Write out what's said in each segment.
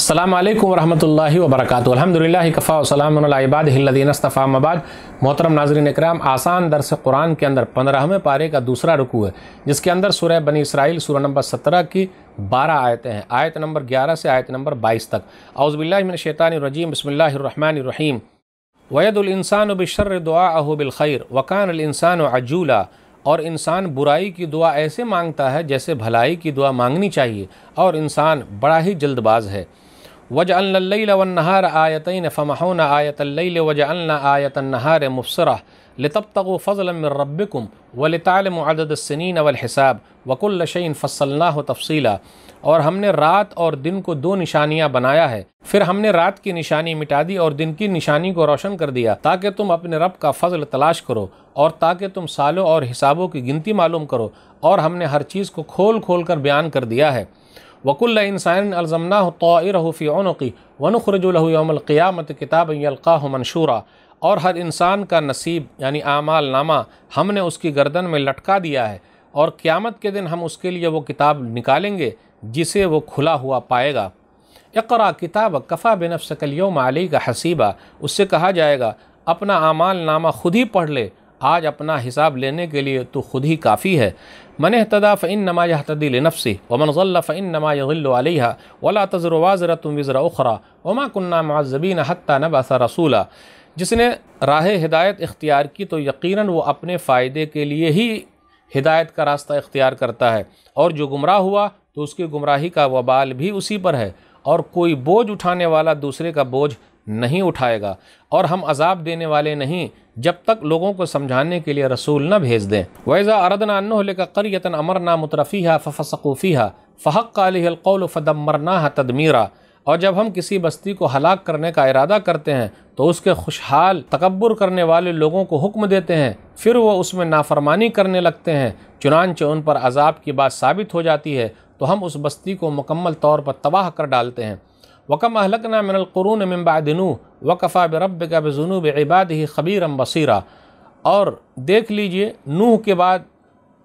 असलम वरहमल वबरक अलहमदिल्ला कफ़ा वसलामबादीनस्तफ़ामाबाद मोहतरम नाजरन इकराम आसान दरस कुरान के अंदर पंद्रहवें पारे का दूसरा रुकू है जिसके अंदर सुरह बनी इसराइल सूर्य नंबर सत्रह की बारह आयतें हैं आयत नंबर ग्यारह से आयत नंबर बाईस तक अउज़बिल्लाशैतानरजीम बसमीम वैदुलसान बशर दुआ अहबिलखैर वकानसान अजूला और इंसान बुराई की दुआ ऐसे मांगता है जैसे भलाई की दुआ मांगनी चाहिए और इंसान बड़ा ही जल्दबाज है वज अल्लाहार आयतिन फ़महन आयतल वज आयतनहार मुबसरा लतब तगो फ़ज़लम रबिकुम व लतालम अददसिन वलहिसाब वकुल्लशन फ़सलना तफसीला और हमने रात और दिन को दो निशानियाँ बनाया है फिर हमने रात की निशानी मिटा दी और दिन की निशानी को रोशन कर दिया ताकि तुम अपने रब का फजल तलाश करो और ताकि तुम सालों और हिसाबों की गिनती मालूम करो और हमने हर चीज़ को खोल खोल कर बयान कर दिया है वकुल इंसान अलजमना तौरफ़ी ऊनकी वनखरजुलहमक़ियामत किताब यलका मंशूरा और हर इंसान का नसीब यानी आमाल नामा हमने उसकी गर्दन में लटका दिया है और क़्यामत के दिन हम उसके लिए वो किताब निकालेंगे जिसे वो खुला हुआ पाएगा इकरा किताब कफ़ा बिनफ़ सकलियों माली का हसीबा उससे कहा जाएगा अपना आमाल नामा खुद ही पढ़ ले आज अपना हिसाब लेने के लिए तो खुद ही काफ़ी है मन तदा फ़िन नमा तदी नफसी वमन फ़िन नमा वला तजर वाजर तुम वज़रा उखरा वमा कन्ना माजबीन हत्ता नबासा रसूला जिसने राह हिदायत इख्तियार की तो यकीनन वो अपने फ़ायदे के लिए ही हिदायत का रास्ता इख्तियार करता है और जो गुमराह हुआ तो उसकी गुमराही का वबाल भी उसी पर है और कोई बोझ उठाने वाला दूसरे का बोझ नहीं उठाएगा और हम अजाब देने वाले नहीं जब तक लोगों को समझाने के लिए रसूल न भेज दें वैज़ा अरदना करयतन अमर ना मुतरफ़ी है फ़फ़सकूफ़ी है फ़हक़ अलकौल फ़दमरना है तदमीरा और जब हम किसी बस्ती को हलाक करने का इरादा करते हैं तो उसके खुशहाल तकबर करने वाले लोगों को हुक्म देते हैं फिर वह उसमें नाफरमानी करने लगते हैं चुनानच उन पर अजाब की बात साबित हो जाती है तो हम उस बस्ती को मुकम्मल तौर पर तबाह कर डालते हैं वकम अहलकना मिनल क़ुरून मिम्बादनू वकफ़ा बरब का बजनूब इबाद ही खबीरम बसीरा और देख लीजिए नूह के बाद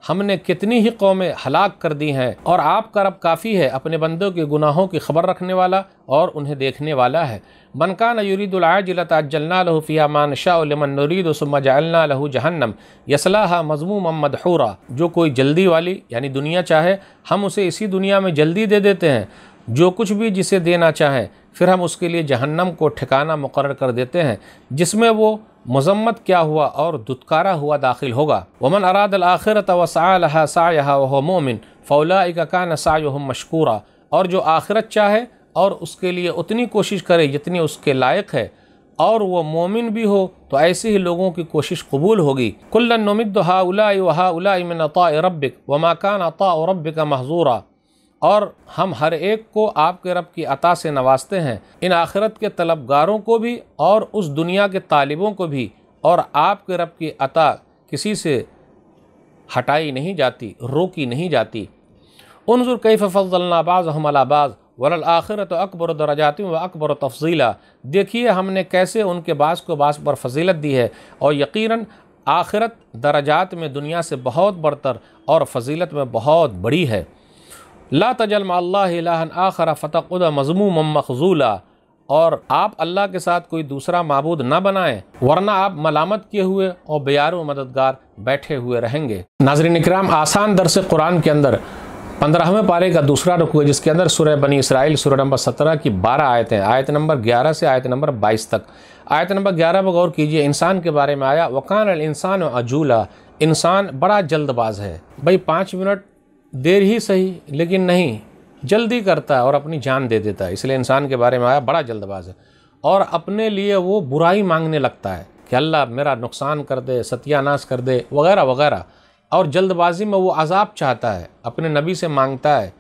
हमने कितनी ही कौमें हलाक कर दी हैं और आपका रब काफ़ी है अपने बंदों के गुनाहों की खबर रखने वाला और उन्हें देखने वाला है बनकान युरीदुलआजलताजल्ला लहू फ़िया मानशाहमन नरीद वसमजल्ला लहू जहन्नम यसलाहा मजमूम मदहूरा जो कोई जल्दी वाली यानी दुनिया चाहे हम उसे इसी दुनिया में जल्दी दे देते हैं जो कुछ भी जिसे देना चाहे फिर हम उसके लिए जहन्नम को ठिकाना मुकर कर देते हैं जिसमें वो मजम्मत क्या हुआ और दुत्कारा हुआ दाखिल होगा वमन अराद आखिरत वसा सा वह मोमिन फ़ौला इकान साह मशकूरा और जो आखिरत चाहे और उसके लिए उतनी कोशिश करे जितनी उसके लायक है और वह मोमिन भी हो तो ऐसे ही लोगों की कोशिश कबूल होगी कुल्लन नमिद हाउला वहा उला मिन अता रबिक माकान अता रबिक महजूरा और हम हर एक को आपके रब की अता से नवाजते हैं इन आखिरत के तलबगारों को भी और उस दुनिया के तालिबों को भी और आपके रब की अता किसी से हटाई नहीं जाती रोकी नहीं जाती उनजुर कई फ़लनाबाज़ हमलाबाज़ वरल आखिरत अकबर दराजात व अकबर तफजीला देखिए हमने कैसे उनके बास को बास पर फजीलत दी है और यकीनन आखिरत दराजात में दुनिया से बहुत बढ़तर और फजीलत में बहुत बड़ी है ला तजल आखरा फ़तःदा मजमूम मखजूला और आप अल्लाह के साथ कोई दूसरा मबूद ना बनाएं वरना आप मलामत किए हुए और बेारो मददगार बैठे हुए रहेंगे नाजरन इक्राम आसान दरस कुरान के अंदर पंद्रहवें पारे का दूसरा रुख है जिसके अंदर सुरह बनी इसराइल सुरह नंबर सत्रह की बारह आयतें आयत नंबर ग्यारह से आयत नंबर बाईस तक आयत नंबर ग्यारह पर गौर कीजिए इंसान के बारे में आया वकान इंसान अजूला इंसान बड़ा जल्दबाज है भाई पाँच मिनट देर ही सही लेकिन नहीं जल्दी करता है और अपनी जान दे देता है इसलिए इंसान के बारे में आया बड़ा जल्दबाज है और अपने लिए वो बुराई मांगने लगता है कि अल्लाह मेरा नुकसान कर दे सत्यानाश कर दे वगैरह वगैरह और जल्दबाजी में वो अजाब चाहता है अपने नबी से मांगता है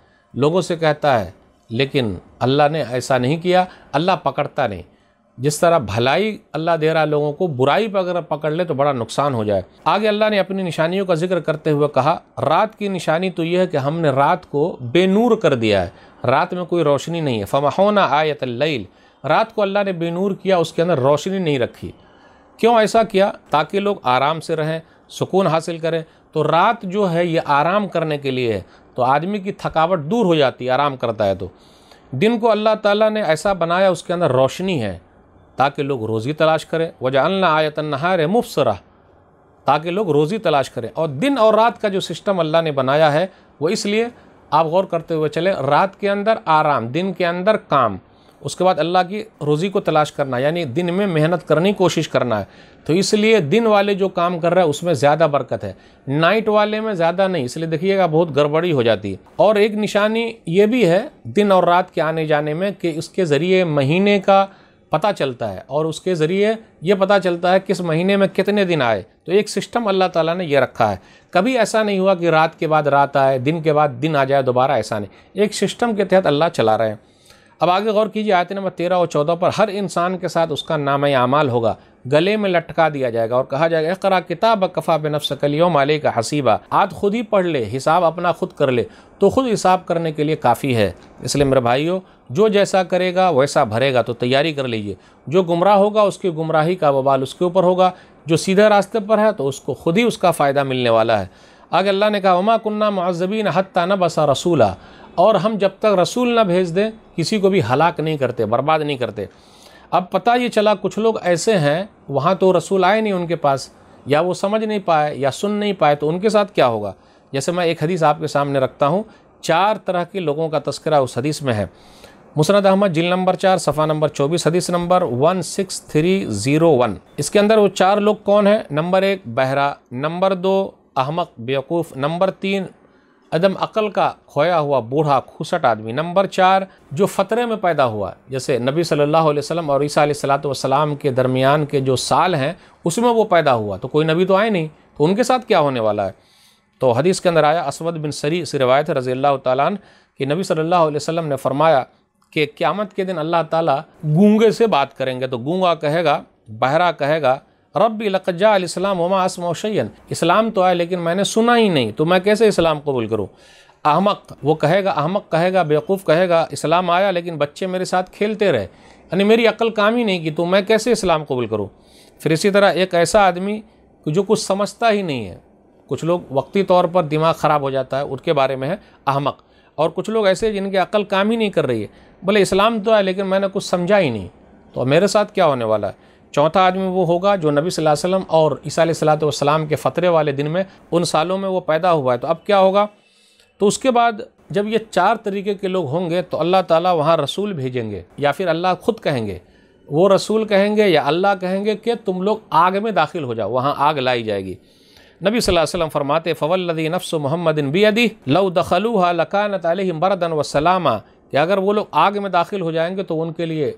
लोगों से कहता है लेकिन अल्लाह ने ऐसा नहीं किया अल्लाह पकड़ता नहीं जिस तरह भलाई अल्लाह दे रहा है लोगों को बुराई पर अगर पकड़ ले तो बड़ा नुकसान हो जाए आगे अल्लाह ने अपनी निशानियों का जिक्र करते हुए कहा रात की निशानी तो यह है कि हमने रात को बेनूर कर दिया है रात में कोई रोशनी नहीं है फमहोना आयत लईल रात को अल्लाह ने बेनूर किया उसके अंदर रोशनी नहीं रखी क्यों ऐसा किया ताकि लोग आराम से रहें सुकून हासिल करें तो रात जो है ये आराम करने के लिए है तो आदमी की थकावट दूर हो जाती है आराम करता है तो दिन को अल्लाह ताला ने ऐसा बनाया उसके अंदर रोशनी है ताकि लोग रोज़ी तलाश करें वजह अल्ला आयत नहार मुफसरा ताकि लोग रोज़ी तलाश करें और दिन और रात का जो सिस्टम अल्लाह ने बनाया है वो इसलिए आप गौर करते हुए चले रात के अंदर आराम दिन के अंदर काम उसके बाद अल्लाह की रोज़ी को तलाश करना यानी दिन में मेहनत करने की कोशिश करना है तो इसलिए दिन वाले जो काम कर रहे हैं उसमें ज़्यादा बरकत है नाइट वाले में ज़्यादा नहीं इसलिए देखिएगा बहुत गड़बड़ी हो जाती है और एक निशानी ये भी है दिन और रात के आने जाने में कि इसके ज़रिए महीने का पता चलता है और उसके ज़रिए ये पता चलता है किस महीने में कितने दिन आए तो एक सिस्टम अल्लाह ताला ने यह रखा है कभी ऐसा नहीं हुआ कि रात के बाद रात आए दिन के बाद दिन आ जाए दोबारा ऐसा नहीं एक सिस्टम के तहत अल्लाह चला रहे हैं अब आगे गौर कीजिए आयत नंबर तेरह और चौदह पर हर इंसान के साथ उसका नाम आमाल होगा गले में लटका दिया जाएगा और कहा जाएगा करा किताब कफ़ा बे नफ्स कलियो माले का हसीबा आज खुद ही पढ़ ले हिसाब अपना खुद कर ले तो खुद हिसाब करने के लिए काफ़ी है इसलिए मेरे भाइयों जो जैसा करेगा वैसा भरेगा तो तैयारी कर लीजिए जो गुमराह होगा उसकी गुमराही का बवाल उसके ऊपर होगा जो सीधे रास्ते पर है तो उसको खुद ही उसका फ़ायदा मिलने वाला है आगे अल्लाह ने कहा उमा कन्ना मज़बीन हत्ता न बसा रसूला और हम जब तक रसूल न भेज दें किसी को भी हलाक नहीं करते बर्बाद नहीं करते अब पता ये चला कुछ लोग ऐसे हैं वहाँ तो रसूल आए नहीं उनके पास या वो समझ नहीं पाए या सुन नहीं पाए तो उनके साथ क्या होगा जैसे मैं एक हदीस आपके सामने रखता हूँ चार तरह के लोगों का तस्करा उस हदीस में है मुसरद अहमद जिल नंबर चार सफ़ा नंबर चौबीस हदीस number one six three zero one इसके अंदर वो चार लोग कौन हैं नंबर एक बहरा नंबर दो अहमक बेवकूफ़ नंबर तीन अदम अकल का खोया हुआ बूढ़ा खुसट आदमी नंबर चार जो फ़तरे में पैदा हुआ जैसे नबी सल्लल्लाहु अलैहि वसल्लम और ईसा सलाम के दरमियान के जो साल हैं उसमें वो पैदा हुआ तो कोई नबी तो आए नहीं तो उनके साथ क्या होने वाला है तो हदीस के अंदर आया असवद बिन सरी से रवायत रज़ी अल्लाह ताली वसम ने फरमाया कि क़्यामत के दिन अल्लाह ताला गूंगे से बात करेंगे तो गूंगा कहेगा बहरा कहेगा रब लकजा अलस्लाम वमा असम शैन इस्लाम तो आए लेकिन मैंने सुना ही नहीं तो मैं कैसे इस्लाम कबूल करूँ अहमक वो कहेगा अहमक कहेगा बेवकूफ़ कहेगा इस्लाम आया लेकिन बच्चे मेरे साथ खेलते रहे यानी मेरी अकल काम ही नहीं की तो मैं कैसे इस्लाम कबूल करूँ फिर इसी तरह एक ऐसा आदमी जो कुछ समझता ही नहीं है कुछ लोग वक्ती तौर पर दिमाग ख़राब हो जाता है उनके बारे में है अहमक और कुछ लोग ऐसे जिनकी अकल काम ही नहीं कर रही है भले इस्लाम तो है लेकिन मैंने कुछ समझा ही नहीं तो मेरे साथ क्या होने वाला है चौथा आदमी वो होगा जो नबी सल्लल्लाहु अलैहि वसल्लम और ईसा सलाम के फ़तरे वाले दिन में उन सालों में वो पैदा हुआ है तो अब क्या होगा तो उसके बाद जब ये चार तरीके के लोग होंगे तो अल्लाह ताला वहाँ रसूल भेजेंगे या फिर अल्लाह खुद कहेंगे वो रसूल कहेंगे या अल्लाह कहेंगे कि तुम लोग आग में दाखिल हो जाओ वहाँ आग लाई जाएगी नबी सल अलैहि वसल्लम फरमाते फ़वल्लदी नफ्स बी अदी लऊ दखलू लकानत अलहम बरदन वसलामा कि अगर वो लोग आग में दाखिल हो जाएंगे तो उनके लिए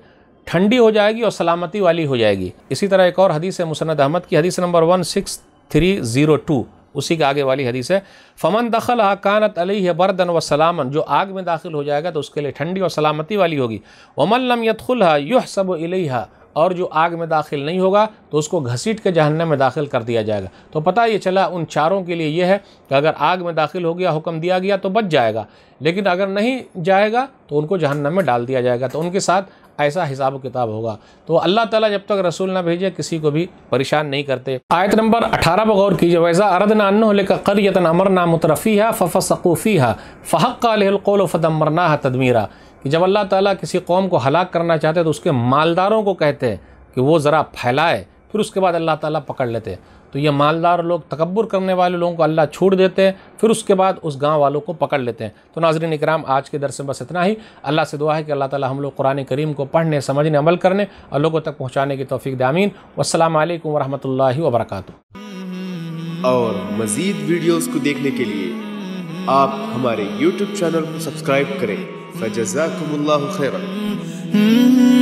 ठंडी हो जाएगी और सलामती वाली हो जाएगी इसी तरह एक और हदीस है मुसनद अहमद की हदीस number one six three zero two उसी के आगे वाली हदीस है फमन दखल हकानत अली है बरदन व सलामन जो आग में दाखिल हो जाएगा तो उसके लिए ठंडी और सलामती वाली होगी वमन लम यतखुल युह सब अलीहा और जो आग में दाखिल नहीं होगा तो उसको घसीट के जहन्नम में दाखिल कर दिया जाएगा तो पता ये चला उन चारों के लिए यह है कि अगर आग में दाखिल हो गया हुक्म दिया गया तो बच जाएगा लेकिन अगर नहीं जाएगा तो उनको जहन्नम में डाल दिया जाएगा तो उनके साथ ऐसा हिसाब किताब होगा तो अल्लाह ताला जब तक रसूल ना भेजे किसी को भी परेशान नहीं करते आयत नंबर अठारह पर गौर कीजिए वैसा अरद नान लेकर करियतन अमर नामुतरफ़ी है फ़फ़ सकूफ़ी है फ़हक़ अलकोल फ़दमरना तदमीरा कि जब अल्लाह ताला किसी कौम को हलाक करना चाहते तो उसके मालदारों को कहते हैं कि वो ज़रा फैलाए फिर उसके बाद अल्लाह ताला पकड़ लेते तो ये मालदार लोग तकबर करने वाले लोगों को अल्लाह छूट देते हैं फिर उसके बाद उस गांव वालों को पकड़ लेते हैं तो नाजरन इकराम आज के दर से बस इतना ही अल्लाह से दुआ है कि अल्लाह ताला हम लोग कुरान करीम को पढ़ने समझने अमल करने और लोगों तक पहुँचाने की तोफ़ी दामीन वालकम वरह वबरक और मज़ीद वीडियोज़ को देखने के लिए आप हमारे यूट्यूब चैनल को सब्सक्राइब करें فجزاكم الله خيرا